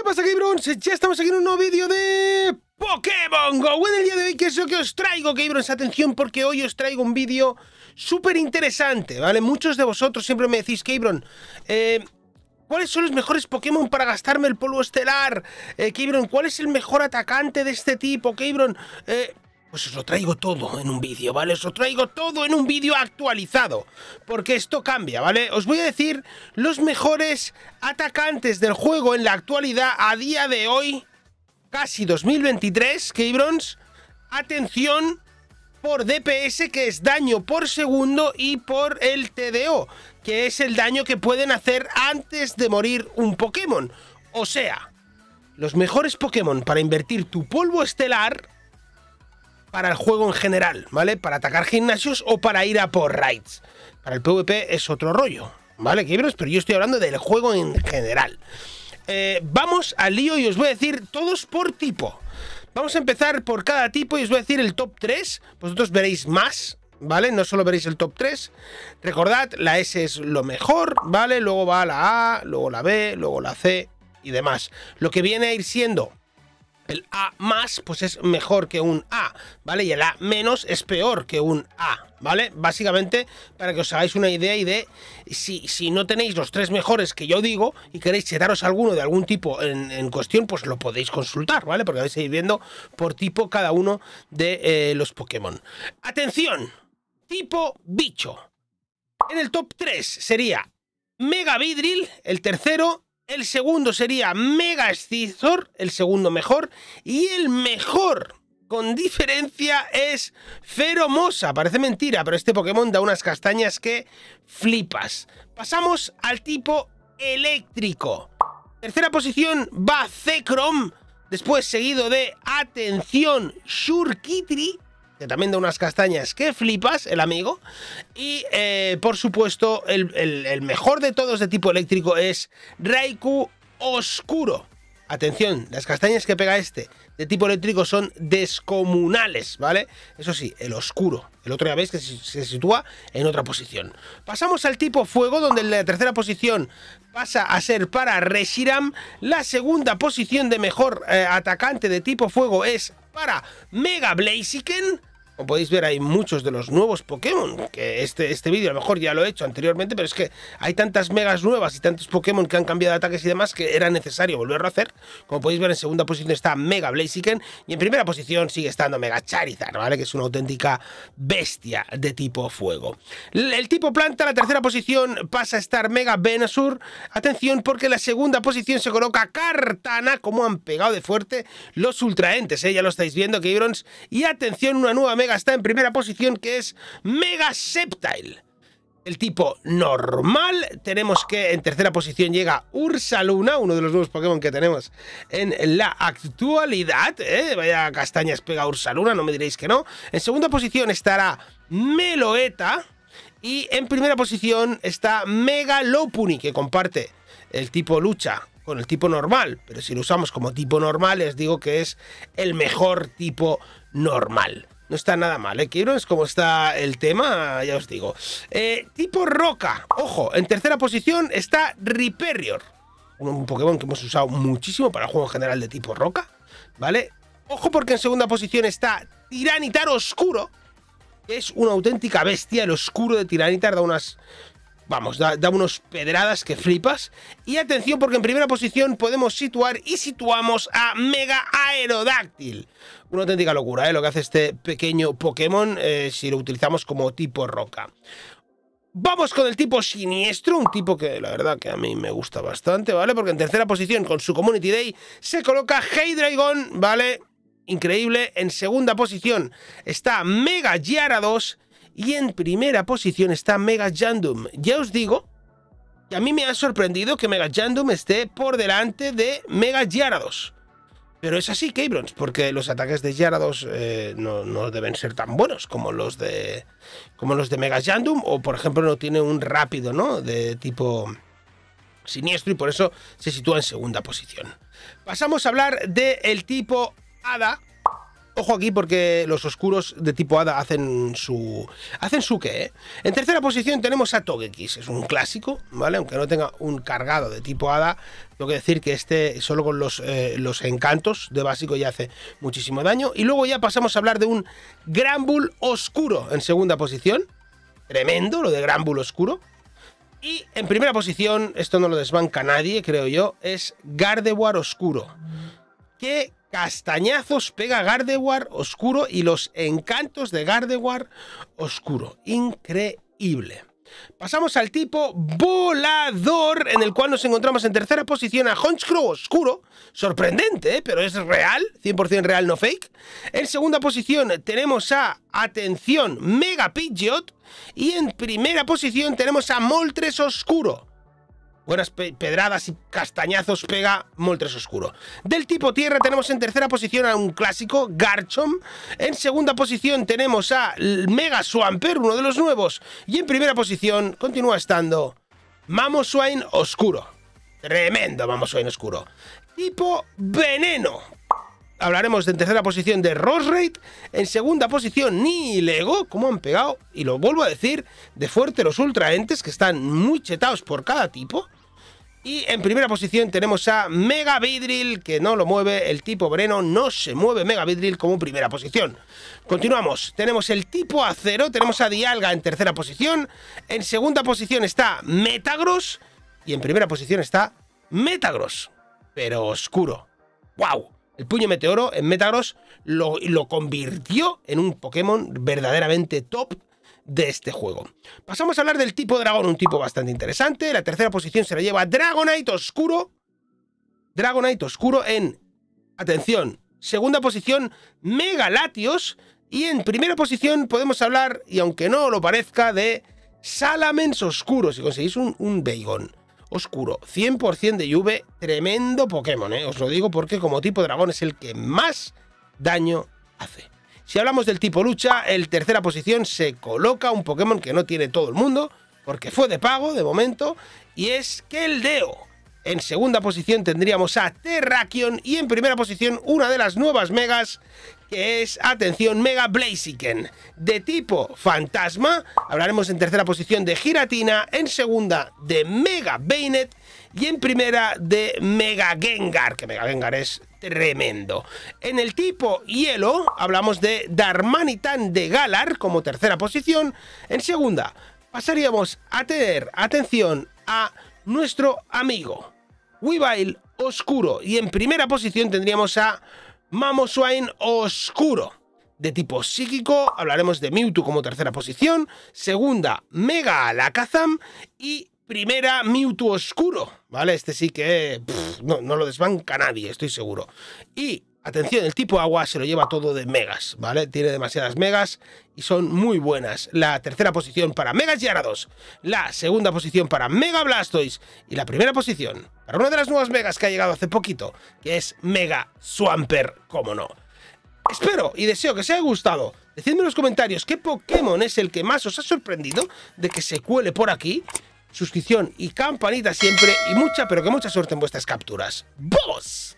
¿Qué pasa, Gabrons? Ya estamos aquí en un nuevo vídeo de... ¡Pokémon GO! Bueno, el día de hoy, ¿qué es lo que os traigo, Gabrons? Atención, porque hoy os traigo un vídeo súper interesante, ¿vale? Muchos de vosotros siempre me decís, Gabron, eh, ¿Cuáles son los mejores Pokémon para gastarme el polvo estelar? Eh, ¿cuál es el mejor atacante de este tipo? Kibron, eh, pues os lo traigo todo en un vídeo, ¿vale? Os lo traigo todo en un vídeo actualizado, porque esto cambia, ¿vale? Os voy a decir los mejores atacantes del juego en la actualidad a día de hoy, casi 2023, Keybrons. Atención por DPS, que es daño por segundo, y por el TDO, que es el daño que pueden hacer antes de morir un Pokémon. O sea, los mejores Pokémon para invertir tu polvo estelar para el juego en general, ¿vale? Para atacar gimnasios o para ir a por raids. Para el PvP es otro rollo, ¿vale, Pero yo estoy hablando del juego en general. Eh, vamos al lío y os voy a decir todos por tipo. Vamos a empezar por cada tipo y os voy a decir el top 3. Vosotros veréis más, ¿vale? No solo veréis el top 3. Recordad, la S es lo mejor, ¿vale? Luego va la A, luego la B, luego la C y demás. Lo que viene a ir siendo el A más, pues es mejor que un A, ¿vale? Y el A menos es peor que un A, ¿vale? Básicamente, para que os hagáis una idea y de si, no tenéis los tres mejores que yo digo y queréis echaros alguno de algún tipo en, cuestión, pues lo podéis consultar, ¿vale? Porque vais a ir viendo por tipo cada uno de eh, los Pokémon. ¡Atención! Tipo bicho. En el top 3 sería Mega Vidril, el tercero, el segundo sería Mega Scizor, el segundo mejor, y el mejor con diferencia es Feromosa. Parece mentira, pero este Pokémon da unas castañas que flipas. Pasamos al tipo eléctrico. Tercera posición va Zekrom, después seguido de Atención Shurkitri, que también da unas castañas que flipas, el amigo. Y eh, por supuesto, el, mejor de todos de tipo eléctrico es Raikou Oscuro. Atención, las castañas que pega este de tipo eléctrico son descomunales, ¿vale? Eso sí, el oscuro. El otro ya veis que se sitúa en otra posición. Pasamos al tipo fuego, donde la tercera posición pasa a ser para Reshiram. La segunda posición de mejor eh, atacante de tipo fuego es para Mega Blaziken. Como podéis ver, hay muchos de los nuevos Pokémon, que este, este vídeo a lo mejor ya lo he hecho anteriormente, pero es que hay tantas megas nuevas y tantos Pokémon que han cambiado de ataques y demás que era necesario volverlo a hacer. Como podéis ver, en segunda posición está Mega Blaziken y en primera posición sigue estando Mega Charizard, ¿vale? Que es una auténtica bestia de tipo fuego. El tipo planta, la tercera posición pasa a estar Mega Venasur. Atención, porque en la segunda posición se coloca Cartana, como han pegado de fuerte los ultraentes, ¿eh? ya lo estáis viendo, que y atención, una nueva Mega está en primera posición, que es Mega Septile. El tipo normal, tenemos que en tercera posición llega Ursaluna, uno de los nuevos Pokémon que tenemos en la actualidad. ¿eh? Vaya castañas pega Ursaluna, no me diréis que no. En segunda posición estará Meloeta. Y en primera posición está Megalopuni, que comparte el tipo lucha con el tipo normal. Pero si lo usamos como tipo normal, les digo que es el mejor tipo normal no está nada mal, ¿eh? es como está el tema, ya os digo. Eh, tipo roca, ojo, en tercera posición está Riperior, un Pokémon que hemos usado muchísimo para el juego en general de tipo roca, ¿vale? Ojo porque en segunda posición está Tiranitar Oscuro, es una auténtica bestia, el oscuro de Tiranitar da unas Vamos, da, unos pedradas que flipas. Y atención porque en primera posición podemos situar y situamos a Mega Aerodáctil. Una auténtica locura, ¿eh? Lo que hace este pequeño Pokémon eh, si lo utilizamos como tipo roca. Vamos con el tipo siniestro, un tipo que la verdad que a mí me gusta bastante, ¿vale? Porque en tercera posición con su Community Day se coloca Heidragon, ¿vale? Increíble. En segunda posición está Mega Yara 2. Y en primera posición está Mega Jandum. Ya os digo, que a mí me ha sorprendido que Mega Jandum esté por delante de Mega Gyarados. Pero es así, Cabrons, porque los ataques de Gyarados eh, no, deben ser tan buenos como los de como los de Mega Jandum. o por ejemplo no tiene un rápido, ¿no? De tipo siniestro y por eso se sitúa en segunda posición. Pasamos a hablar del tipo Hada, Ojo aquí porque los oscuros de tipo Hada hacen su. hacen su qué, ¿eh? En tercera posición tenemos a Togekiss, es un clásico, ¿vale? Aunque no tenga un cargado de tipo Hada, tengo que decir que este solo con los, eh, los encantos de básico ya hace muchísimo daño. Y luego ya pasamos a hablar de un Gran Bull Oscuro en segunda posición. Tremendo lo de Gran Bull Oscuro. Y en primera posición, esto no lo desbanca nadie, creo yo, es Gardevoir Oscuro. Que Castañazos pega Gardevoir oscuro y los encantos de Gardevoir oscuro. Increíble. Pasamos al tipo volador, en el cual nos encontramos en tercera posición a Honchcrow Oscuro. Sorprendente, ¿eh? pero es real, 100% real, no fake. En segunda posición tenemos a, atención, Mega Pidgeot. Y en primera posición tenemos a Moltres Oscuro buenas pedradas y castañazos pega Moltres Oscuro. Del tipo tierra tenemos en tercera posición a un clásico, garchom En segunda posición tenemos a Mega Swamper, uno de los nuevos. Y en primera posición continúa estando Mamoswine Oscuro. Tremendo Mamoswine Oscuro. Tipo veneno. Hablaremos de en tercera posición de Roserade. en segunda posición ni Lego. como han pegado, y lo vuelvo a decir, de fuerte los ultraentes, que están muy chetados por cada tipo. Y en primera posición tenemos a Mega Vidril, que no lo mueve el tipo Breno, no se mueve Mega Vidril como primera posición. Continuamos, tenemos el tipo Acero, tenemos a Dialga en tercera posición, en segunda posición está Metagross y en primera posición está Metagross, pero oscuro. ¡Wow! El puño meteoro en Metagross lo convirtió en un Pokémon verdaderamente top de este juego. Pasamos a hablar del tipo dragón, un tipo bastante interesante. La tercera posición se la lleva Dragonite Oscuro. Dragonite Oscuro en, atención, segunda posición Mega Latios Y en primera posición podemos hablar, y aunque no lo parezca, de Salamence Oscuro, si conseguís un, un oscuro. 100% de Juve, tremendo Pokémon, ¿eh? Os lo digo porque como tipo dragón es el que más daño hace. Si hablamos del tipo lucha, el tercera posición se coloca un Pokémon que no tiene todo el mundo, porque fue de pago de momento, y es Keldeo. En segunda posición tendríamos a Terrakion y en primera posición una de las nuevas megas que es, atención, Mega Blaziken. De tipo fantasma, hablaremos en tercera posición de Giratina, en segunda de Mega Bainet y en primera de Mega Gengar, que Mega Gengar es tremendo. En el tipo hielo hablamos de Darmanitan de Galar como tercera posición. En segunda pasaríamos a tener atención a nuestro amigo Weavile Oscuro. Y en primera posición tendríamos a Mamoswine Oscuro. De tipo psíquico, hablaremos de Mewtwo como tercera posición. Segunda, Mega Alakazam. Y Primera Mewtwo Oscuro, ¿vale? Este sí que no, lo desbanca nadie, estoy seguro. Y Atención, el tipo agua se lo lleva todo de megas, ¿vale? Tiene demasiadas megas y son muy buenas. La tercera posición para Megas Yarados. la segunda posición para Mega Blastoise y la primera posición para una de las nuevas megas que ha llegado hace poquito, que es Mega Swamper, como no. Espero y deseo que os haya gustado. Decidme en los comentarios qué Pokémon es el que más os ha sorprendido de que se cuele por aquí suscripción y campanita siempre y mucha, pero que mucha suerte en vuestras capturas. ¡Vos!